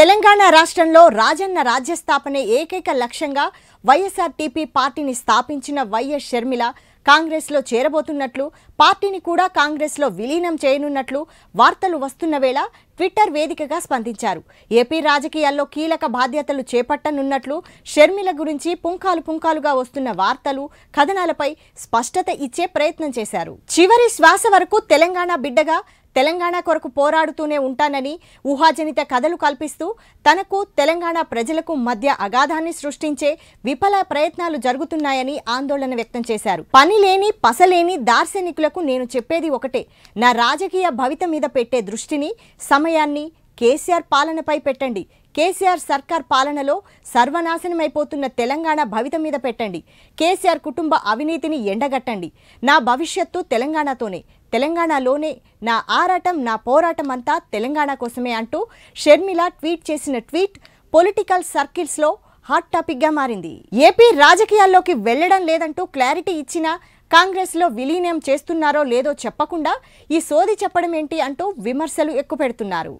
తెలంగాణ రాష్ట్రంలో రాజన్న రాజ్యస్థాపనే ఏకైక లక్ష్యంగా వైఎస్ఆర్టీపీ పార్టీని స్థాపించిన వైఎస్ షర్మిల కాంగ్రెస్లో చేరబోతున్నట్లు పార్టీని కూడా కాంగ్రెస్లో విలీనం చేయనున్నట్లు వార్తలు వస్తున్న వేళ ట్విట్టర్ వేదికగా స్పందించారు ఏపీ రాజకీయాల్లో కీలక బాధ్యతలు చేపట్టనున్నట్లు షర్మిల గురించి పుంకాలు పుంకాలుగా వస్తున్న వార్తలు కథనాలపై స్పష్టత ఇచ్చే ప్రయత్నం చేశారు చివరి శ్వాస వరకు తెలంగాణ బిడ్డగా తెలంగాణ కొరకు పోరాడుతూనే ఉంటానని ఊహాజనిత కథలు కల్పిస్తూ తనకు తెలంగాణ ప్రజలకు మధ్య అగాధాన్ని సృష్టించే విఫల ప్రయత్నాలు జరుగుతున్నాయని ఆందోళన వ్యక్తం చేశారు పని లేని పసలేని దార్శనికులకు నేను చెప్పేది ఒకటే నా రాజకీయ భవిత మీద పెట్టే దృష్టిని సమయాన్ని కేసీఆర్ పాలనపై పెట్టండి కేసీఆర్ సర్కార్ పాలనలో సర్వనాశనమైపోతున్న తెలంగాణ భవిత మీద పెట్టండి కేసీఆర్ కుటుంబ అవినీతిని ఎండగట్టండి నా భవిష్యత్తు తెలంగాణతోనే తెలంగాణలోనే నా ఆరాటం నా పోరాటం అంతా తెలంగాణ కోసమే అంటూ షర్మిల ట్వీట్ చేసిన ట్వీట్ పొలిటికల్ సర్కిల్స్లో హాట్ టాపిక్గా మారింది ఏపీ రాజకీయాల్లోకి వెళ్లడం లేదంటూ క్లారిటీ ఇచ్చినా కాంగ్రెస్లో విలీనం చేస్తున్నారో లేదో చెప్పకుండా ఈ సోది చెప్పడం ఏంటి అంటూ విమర్శలు ఎక్కుపెడుతున్నారు